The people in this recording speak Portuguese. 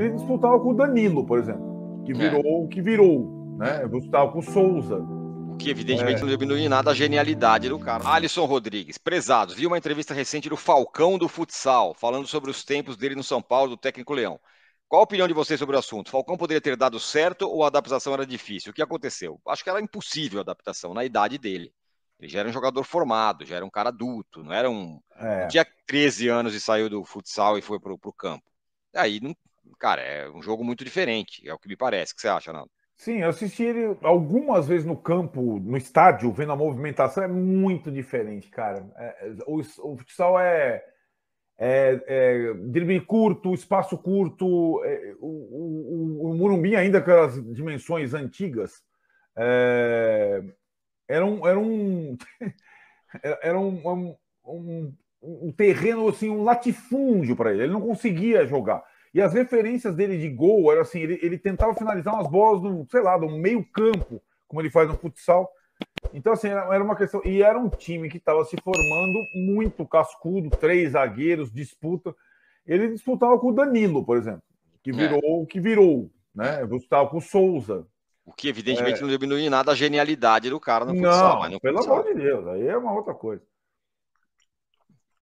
ele disputava com o Danilo, por exemplo, que é. virou é. o que virou, né? Eu disputava com o Souza. O que evidentemente é. não diminui nada a genialidade do cara. Alisson Rodrigues, prezados, vi uma entrevista recente do Falcão do Futsal, falando sobre os tempos dele no São Paulo, do técnico Leão. Qual a opinião de vocês sobre o assunto? Falcão poderia ter dado certo ou a adaptação era difícil? O que aconteceu? Acho que era impossível a adaptação na idade dele. Ele já era um jogador formado, já era um cara adulto, não era um. É. Tinha 13 anos e saiu do futsal e foi pro, pro campo. Aí não, cara, é um jogo muito diferente, é o que me parece. O que você acha, Nando? Sim, eu assisti ele algumas vezes no campo, no estádio, vendo a movimentação, é muito diferente, cara. É, é o, o, futsal é, é, é drible curto, espaço curto, é, o, o, o, Murumbi ainda com as dimensões antigas, é, era um... Era um, era um, um, um, um terreno, assim, um latifúndio para ele, ele não conseguia jogar. E as referências dele de gol era assim: ele, ele tentava finalizar umas bolas do, sei lá, do meio-campo, como ele faz no futsal. Então, assim, era, era uma questão. E era um time que estava se formando muito cascudo, três zagueiros, disputa. Ele disputava com o Danilo, por exemplo, que é. virou o é. que virou, né? disputava com o Souza, o que, evidentemente, é. não diminui nada a genialidade do cara no futsal. Não, mas no futsal. pelo amor de Deus, aí é uma outra coisa.